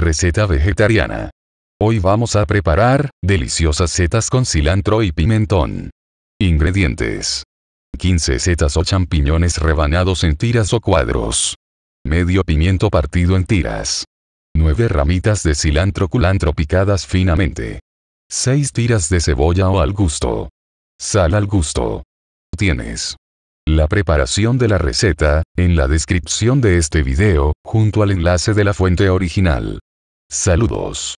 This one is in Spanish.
Receta vegetariana. Hoy vamos a preparar deliciosas setas con cilantro y pimentón. Ingredientes. 15 setas o champiñones rebanados en tiras o cuadros. Medio pimiento partido en tiras. 9 ramitas de cilantro culantro picadas finamente. 6 tiras de cebolla o al gusto. Sal al gusto. Tienes. La preparación de la receta, en la descripción de este video, junto al enlace de la fuente original. Saludos.